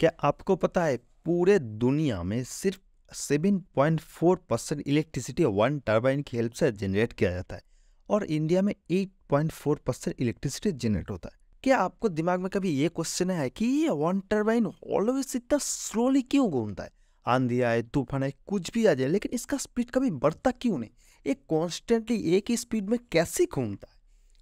क्या आपको पता है पूरे दुनिया में सिर्फ 7.4 परसेंट इलेक्ट्रिसिटी वन टर्बाइन की हेल्प से जनरेट किया जाता है और इंडिया में 8.4 परसेंट इलेक्ट्रिसिटी जनरेट होता है क्या आपको दिमाग में कभी ये क्वेश्चन है कि ये वन टर्बाइन ऑलवेज इतना स्लोली क्यों घूमता है आंधी आए तूफान आए कुछ भी आ जाए लेकिन इसका स्पीड कभी बढ़ता क्यों नहीं ये कॉन्स्टेंटली एक ही स्पीड में कैसे घूमता है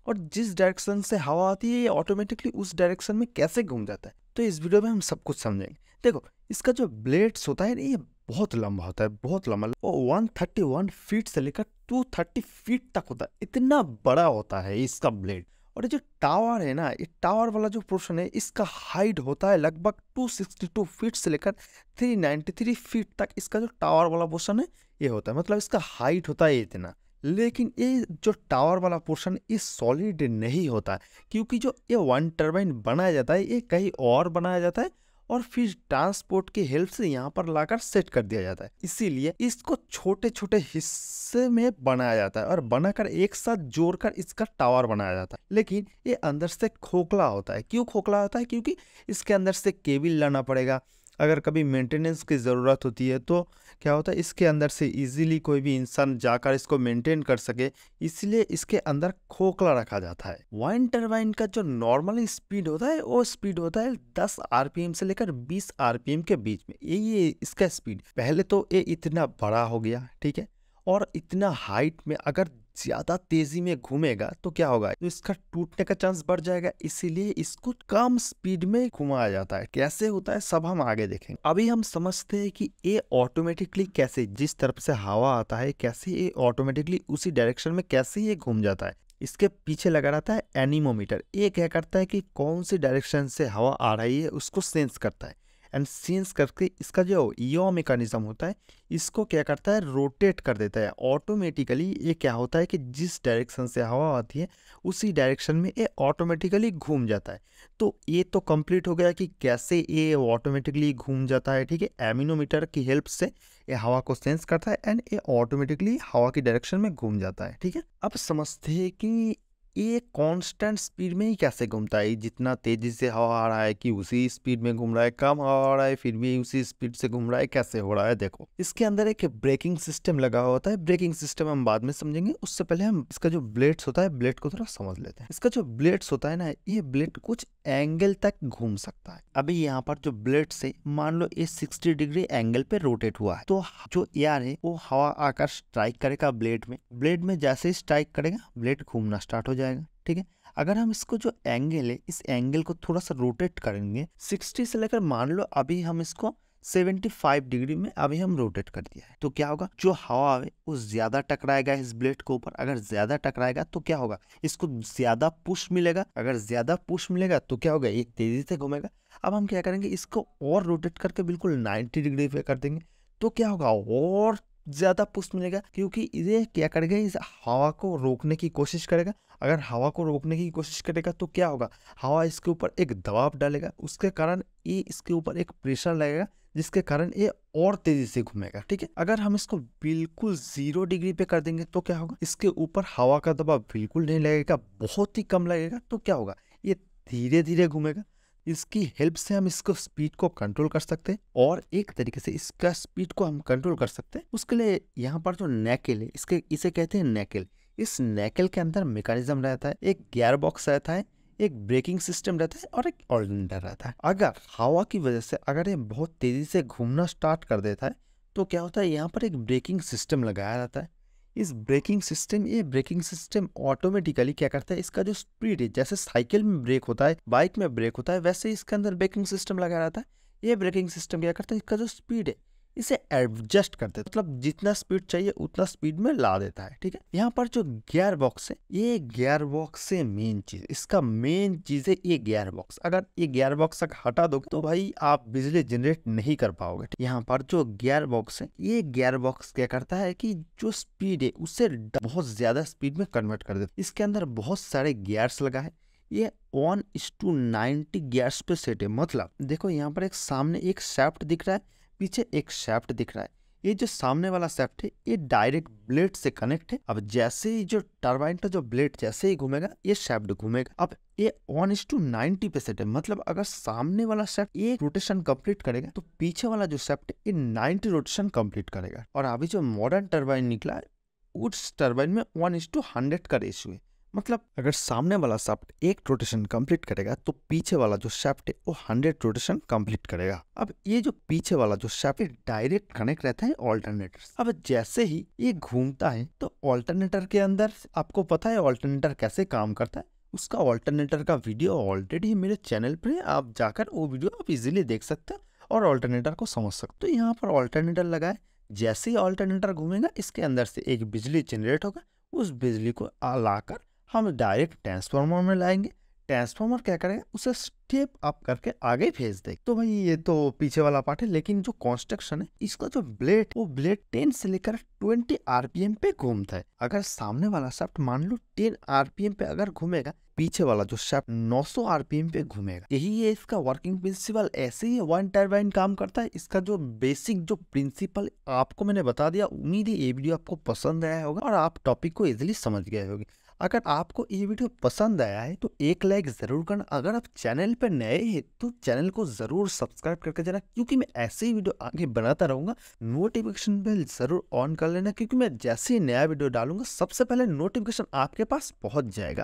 और जिस डायरेक्शन से हवा आती है ये ऑटोमेटिकली उस डायरेक्शन में कैसे घूम जाता है तो इस वीडियो में हम सब कुछ समझेंगे देखो इसका जो ब्लेड्स होता है ये बहुत लंबा होता है बहुत लंबा और 131 फीट से लेकर 230 फीट तक होता है इतना बड़ा होता है इसका ब्लेड और ये जो टावर है ना ये टावर वाला जो पोर्शन है इसका हाइट होता है लगभग 262 फीट से लेकर 393 फीट तक इसका जो टावर वाला पोर्शन है ये होता है मतलब इसका हाइट होता है इतना लेकिन ये जो टावर वाला पोर्शन ये सॉलिड नहीं होता क्योंकि जो ये वन टर्बाइन बनाया जाता है ये कहीं और बनाया जाता है और फिर ट्रांसपोर्ट की हेल्प से यहाँ पर लाकर सेट कर दिया जाता है इसीलिए इसको छोटे छोटे हिस्से में बनाया जाता है और बनाकर एक साथ जोड़कर इसका टावर बनाया जाता है लेकिन ये अंदर से खोखला होता है क्यों खोखला होता है क्योंकि इसके अंदर से केबिल लाना पड़ेगा अगर कभी मेंटेनेंस की ज़रूरत होती है तो क्या होता है इसके अंदर से इजीली कोई भी इंसान जाकर इसको मेंटेन कर सके इसलिए इसके अंदर खोखला रखा जाता है वाइन टर्बाइन का जो नॉर्मल स्पीड होता है वो स्पीड होता है 10 आरपीएम से लेकर 20 आरपीएम के बीच में ये ये इसका स्पीड पहले तो ये इतना बड़ा हो गया ठीक है और इतना हाइट में अगर ज़्यादा तेज़ी में घूमेगा तो क्या होगा तो इसका टूटने का चांस बढ़ जाएगा इसीलिए इसको कम स्पीड में घुमाया जाता है कैसे होता है सब हम आगे देखेंगे अभी हम समझते हैं कि ये ऑटोमेटिकली कैसे जिस तरफ से हवा आता है कैसे ये ऑटोमेटिकली उसी डायरेक्शन में कैसे ये घूम जाता है इसके पीछे लगा रहता है एनिमोमीटर ये क्या करता है कि कौन सी डायरेक्शन से हवा आ रही है उसको सेंस करता है एंड सेंस करके इसका जो यो e मेकानिज़म होता है इसको क्या करता है रोटेट कर देता है ऑटोमेटिकली ये क्या होता है कि जिस डायरेक्शन से हवा आती है उसी डायरेक्शन में ये ऑटोमेटिकली घूम जाता है तो ये तो कंप्लीट हो गया कि कैसे ये ऑटोमेटिकली घूम जाता है ठीक है एमिनोमीटर की हेल्प से ये हवा को सेंस करता है एंड ये ऑटोमेटिकली हवा की डायरेक्शन में घूम जाता है ठीक है अब समझते हैं कि ये कांस्टेंट स्पीड में ही कैसे घूमता है जितना तेज़ी से हवा आ रहा है कि उसी स्पीड में घूम रहा है कम हवा आ रहा है फिर भी उसी स्पीड से घूम रहा है कैसे हो रहा है देखो इसके अंदर एक ब्रेकिंग सिस्टम लगा होता है ब्रेकिंग सिस्टम हम बाद में समझेंगे उससे पहले हम इसका जो ब्लेड्स होता है ब्लेड को थोड़ा समझ लेते हैं इसका जो ब्लेड्स होता है ना ये ब्लेड कुछ एंगल तक घूम सकता है अभी यहाँ पर जो ब्लेड से मान लो ये 60 डिग्री एंगल पे रोटेट हुआ है तो जो एयर है वो हवा आकर स्ट्राइक करेगा ब्लेड में ब्लेड में जैसे ही स्ट्राइक करेगा ब्लेड घूमना स्टार्ट हो जाएगा ठीक है अगर हम इसको जो एंगल है इस एंगल को थोड़ा सा रोटेट करेंगे सिक्सटी से लेकर मान लो अभी हम इसको 75 डिग्री में अभी हम रोटेट कर दिया है तो क्या होगा जो हवा है वो ज्यादा टकराएगा इस ब्लेड के ऊपर अगर ज्यादा टकराएगा तो क्या होगा इसको ज्यादा पुश मिलेगा अगर ज्यादा पुश मिलेगा तो क्या होगा ये तेजी से घूमेगा अब हम क्या करेंगे इसको और रोटेट करके बिल्कुल 90 डिग्री पे कर देंगे तो क्या होगा और ज्यादा पुष्ट मिलेगा क्योंकि ये क्या करेगा इस हवा को रोकने की कोशिश करेगा अगर हवा को रोकने की कोशिश करेगा तो क्या होगा हवा इसके ऊपर एक दबाव डालेगा उसके कारण ये इसके ऊपर एक प्रेशर लगेगा जिसके कारण ये और तेजी से घूमेगा ठीक है अगर हम इसको बिल्कुल जीरो डिग्री पे कर देंगे तो क्या होगा इसके ऊपर हवा का दबाव बिल्कुल नहीं लगेगा बहुत ही कम लगेगा तो क्या होगा ये धीरे धीरे घूमेगा इसकी हेल्प से हम इसको स्पीड को कंट्रोल कर सकते हैं और एक तरीके से इसका स्पीड को हम कंट्रोल कर सकते हैं उसके लिए यहाँ पर जो नैकेल है इसके इसे कहते हैं नैकेल इस नेकेल के अंदर मेकानिज्म रहता है एक गियर बॉक्स रहता है एक ब्रेकिंग सिस्टम रहता है और एक ऑर्डिनेटर रहता है अगर हवा की वजह से अगर ये बहुत तेज़ी से घूमना स्टार्ट कर देता है तो क्या होता है यहाँ पर एक ब्रेकिंग सिस्टम लगाया जाता है इस ब्रेकिंग सिस्टम ये ब्रेकिंग सिस्टम ऑटोमेटिकली क्या करता है इसका जो स्पीड है जैसे साइकिल में ब्रेक होता है बाइक में ब्रेक होता है वैसे इसके अंदर ब्रेकिंग सिस्टम लगाया रहता है ये ब्रेकिंग सिस्टम क्या करता है इसका जो स्पीड है इसे एडजस्ट कर देता मतलब जितना स्पीड चाहिए उतना स्पीड में ला देता है ठीक है यहाँ पर जो गियर बॉक्स है ये गियर बॉक्स है मेन चीज इसका मेन चीज है ये गियर बॉक्स अगर ये गियर बॉक्स हटा दो तो भाई आप बिजली जनरेट नहीं कर पाओगे यहाँ पर जो गियर बॉक्स है ये गियर बॉक्स क्या करता है की जो स्पीड है उसे बहुत ज्यादा स्पीड में कन्वर्ट कर देता इसके अंदर बहुत सारे गियर्स लगा है ये one is to ninety gears पे सेट है मतलब देखो यहाँ पर एक सामने एक शाफ्ट दिख रहा है पीछे एक शेफ्ट दिख रहा है ये जो सामने वाला सेफ्ट है ये डायरेक्ट ब्लेड से कनेक्ट है अब जैसे ही जो टर्बाइन का जो ब्लेड जैसे ही घूमेगा ये शेफ्ट घूमेगा अब ये वन इज टू नाइनटी पे सेट है मतलब अगर सामने वाला सेफ्ट एक रोटेशन कंप्लीट करेगा तो पीछे वाला जो सेफ्ट है ये नाइनटी रोटेशन कंप्लीट करेगा और अभी जो मॉडर्न टर्बाइन निकला है उस टर्बाइन में वन इज टू हंड्रेड का रेशियो है मतलब अगर सामने वाला शाफ्ट एक रोटेशन कंप्लीट करेगा तो पीछे वाला जो शाफ्ट है वो हंड्रेड रोटेशन कंप्लीट करेगा अब ये जो पीछे वाला जो शाफ्ट है डायरेक्ट कनेक्ट रहता है ऑल्टरनेटर अब जैसे ही ये घूमता है तो ऑल्टरनेटर के अंदर आपको पता है ऑल्टरनेटर कैसे काम करता है उसका ऑल्टरनेटर का वीडियो ऑलरेडी मेरे चैनल पर है आप जाकर वो वीडियो आप इजिली देख सकते हैं और ऑल्टरनेटर को समझ सकते हो यहाँ पर ऑल्टरनेटर लगाए जैसे ही ऑल्टरनेटर घूमेगा इसके अंदर से एक बिजली जनरेट होगा उस बिजली को लाकर हम डायरेक्ट ट्रांसफार्मर में लाएंगे ट्रांसफार्मर क्या करेगा उसे स्टेप अप करके आगे भेज दे तो भाई ये तो पीछे वाला पार्ट है लेकिन जो कंस्ट्रक्शन है इसका जो ब्लेड वो ब्लेड 10 से लेकर 20 आरपीएम पे घूमता है अगर सामने वाला शाफ्ट मान लो 10 आरपीएम पे अगर घूमेगा पीछे वाला जो शाफ्ट 900 आरपीएम पे घूमेगा यही है इसका वर्किंग प्रिंसिपल ऐसे ही वन टर्बाइन काम करता है इसका जो बेसिक जो प्रिंसिपल आपको मैंने बता दिया उम्मीद है ये वीडियो आपको पसंद आया होगा और आप टॉपिक को इजिली समझ गए होगी अगर आपको ये वीडियो पसंद आया है तो एक लाइक ज़रूर करना अगर आप चैनल पर नए हैं तो चैनल को ज़रूर सब्सक्राइब करके जाना क्योंकि मैं ऐसे ही वीडियो आगे बनाता रहूंगा नोटिफिकेशन बेल ज़रूर ऑन कर लेना क्योंकि मैं जैसे ही नया वीडियो डालूंगा सबसे पहले नोटिफिकेशन आपके पास पहुँच जाएगा